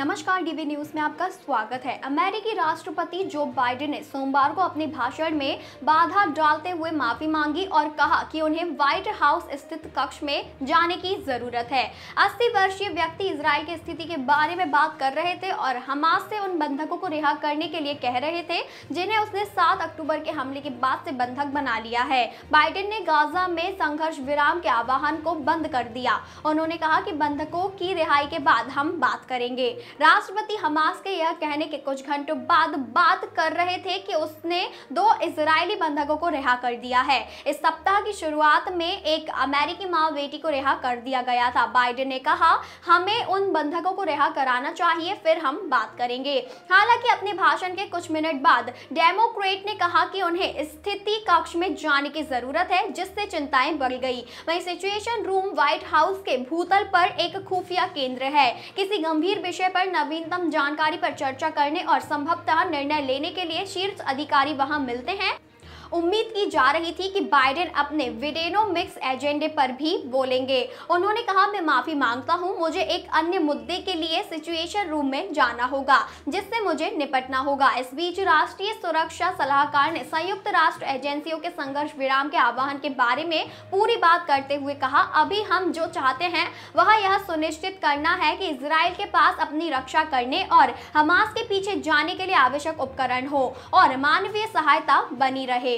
नमस्कार DV news में आपका स्वागत है अमेरिकी राष्ट्रपति जो बाइडेन ने सोमवार को अपने भाषण में बाधा डालते हुए माफी मांगी और कहा कि उन्हें व्हाइट हाउस स्थित कक्ष में जाने की जरूरत है 80 वर्षीय व्यक्ति इसराइल की स्थिति के बारे में बात कर रहे थे और हमास से उन बंधकों को रिहा करने के लिए कह रहे थे जिन्हें उसने सात अक्टूबर के हमले के बाद से बंधक बना लिया है बाइडेन ने गाजा में संघर्ष विराम के आह्वान को बंद कर दिया उन्होंने कहा कि बंधकों की रिहाई के बाद हम बात करेंगे राष्ट्रपति हमास के यह कहने के कुछ घंटों बाद बात कर रहे थे कि उसने दो इसराइली बंधकों को रिहा कर दिया है इस सप्ताह की शुरुआत में एक अमेरिकी माँ बेटी को रिहा कर दिया गया था बाइडेन ने कहा हमें उन बंधकों को रिहा कराना चाहिए फिर हम बात करेंगे हालांकि अपने भाषण के कुछ मिनट बाद डेमोक्रेट ने कहा कि उन्हें स्थिति कक्ष में जाने की जरूरत है जिससे चिंताएं बढ़ गई वही सिचुएशन रूम व्हाइट हाउस के भूतल पर एक खुफिया केंद्र है किसी गंभीर विषय पर पर नवीनतम जानकारी पर चर्चा करने और संभवतः निर्णय लेने के लिए शीर्ष अधिकारी वहां मिलते हैं उम्मीद की जा रही थी कि बाइडेन अपने विडेनो मिक्स एजेंडे पर भी बोलेंगे उन्होंने कहा मैं माफ़ी मांगता हूँ मुझे एक अन्य मुद्दे के लिए सिचुएशन रूम में जाना होगा जिससे मुझे निपटना होगा इस बीच राष्ट्रीय सुरक्षा सलाहकार ने संयुक्त राष्ट्र एजेंसियों के संघर्ष विराम के आह्वान के बारे में पूरी बात करते हुए कहा अभी हम जो चाहते हैं वह यह सुनिश्चित करना है कि इसराइल के पास अपनी रक्षा करने और हमास के पीछे जाने के लिए आवश्यक उपकरण हो और मानवीय सहायता बनी रहे